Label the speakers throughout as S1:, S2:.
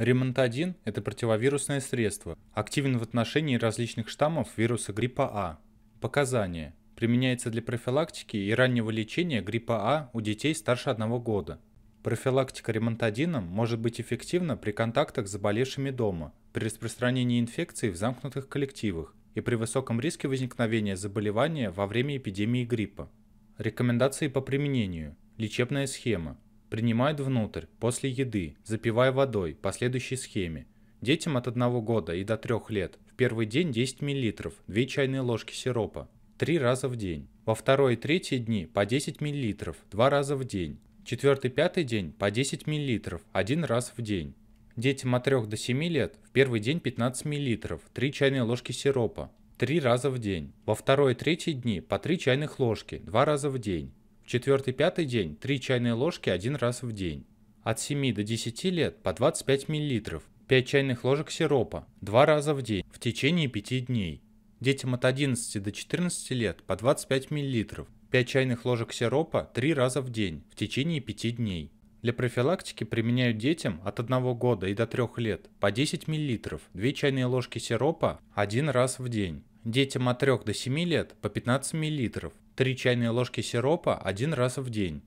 S1: Ремонтадин – это противовирусное средство, активен в отношении различных штаммов вируса гриппа А. Показания. Применяется для профилактики и раннего лечения гриппа А у детей старше 1 года. Профилактика ремонтадином может быть эффективна при контактах с заболевшими дома, при распространении инфекции в замкнутых коллективах и при высоком риске возникновения заболевания во время эпидемии гриппа. Рекомендации по применению. Лечебная схема. Принимают внутрь, после еды, запивая водой, по следующей схеме. Детям от 1 года и до 3 лет в первый день 10 мл, 2 чайные ложки сиропа, 3 раза в день. Во второй и третий дни по 10 мл, 2 раза в день. Четвертый и пятый день по 10 мл, 1 раз в день. Детям от 3 до 7 лет в первый день 15 мл, 3 чайные ложки сиропа, 3 раза в день. Во второй и третий дни по 3 чайных ложки, 2 раза в день. Четвертый-пятый день – 3 чайные ложки один раз в день. От 7 до 10 лет – по 25 мл, 5 чайных ложек сиропа, 2 раза в день, в течение 5 дней. Детям от 11 до 14 лет – по 25 мл, 5 чайных ложек сиропа 3 раза в день, в течение 5 дней. Для профилактики применяют детям от 1 года и до 3 лет по 10 мл, 2 чайные ложки сиропа один раз в день. Детям от 3 до 7 лет по 15 мл, 3 чайные ложки сиропа один раз в день.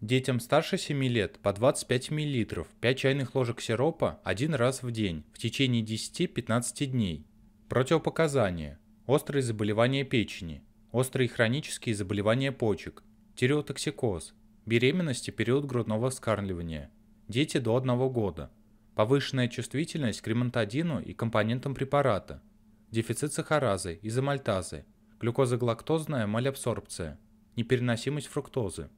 S1: Детям старше 7 лет по 25 мл, 5 чайных ложек сиропа один раз в день в течение 10-15 дней. Противопоказания. Острые заболевания печени, острые хронические заболевания почек, тиреотоксикоз, беременность и период грудного вскармливания, дети до 1 года, повышенная чувствительность к ремонтадину и компонентам препарата, дефицит сахаразы, изомальтазы, глюкозоглактозная малябсорбция, непереносимость фруктозы.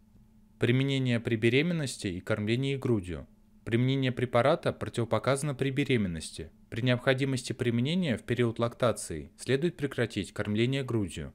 S1: Применение при беременности и кормлении грудью. Применение препарата противопоказано при беременности. При необходимости применения в период лактации следует прекратить кормление грудью.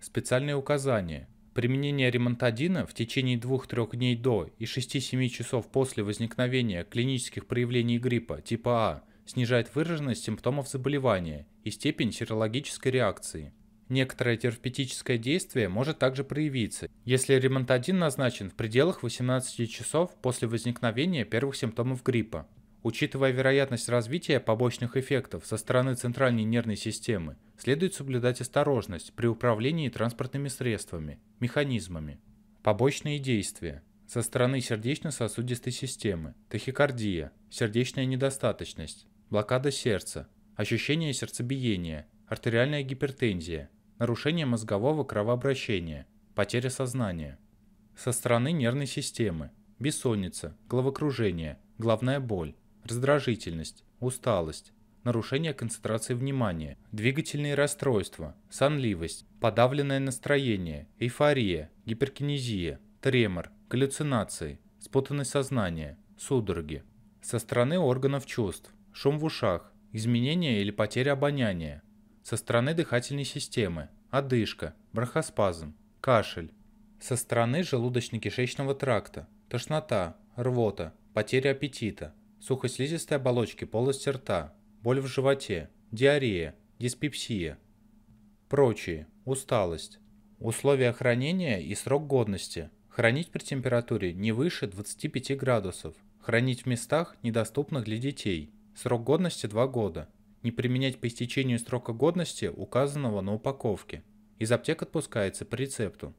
S1: Специальные указания. Применение ремонтадина в течение 2-3 дней до и 6-7 часов после возникновения клинических проявлений гриппа типа А снижает выраженность симптомов заболевания и степень серологической реакции. Некоторое терапевтическое действие может также проявиться, если ремонтадин назначен в пределах 18 часов после возникновения первых симптомов гриппа. Учитывая вероятность развития побочных эффектов со стороны центральной нервной системы, следует соблюдать осторожность при управлении транспортными средствами, механизмами. Побочные действия. Со стороны сердечно-сосудистой системы, тахикардия, сердечная недостаточность, блокада сердца, ощущение сердцебиения, артериальная гипертензия, нарушение мозгового кровообращения, потеря сознания. Со стороны нервной системы – бессонница, головокружение, головная боль, раздражительность, усталость, нарушение концентрации внимания, двигательные расстройства, сонливость, подавленное настроение, эйфория, гиперкинезия, тремор, галлюцинации, спутанность сознания, судороги. Со стороны органов чувств, шум в ушах, изменение или потеря обоняния, со стороны дыхательной системы, одышка, брахоспазм, кашель, со стороны желудочно-кишечного тракта, тошнота, рвота, потеря аппетита, сухослизистой оболочки полости рта, боль в животе, диарея, диспепсия. Прочие, усталость. Условия хранения и срок годности. Хранить при температуре не выше 25 градусов. Хранить в местах, недоступных для детей. Срок годности 2 года не применять по истечению срока годности, указанного на упаковке. Из аптек отпускается по рецепту.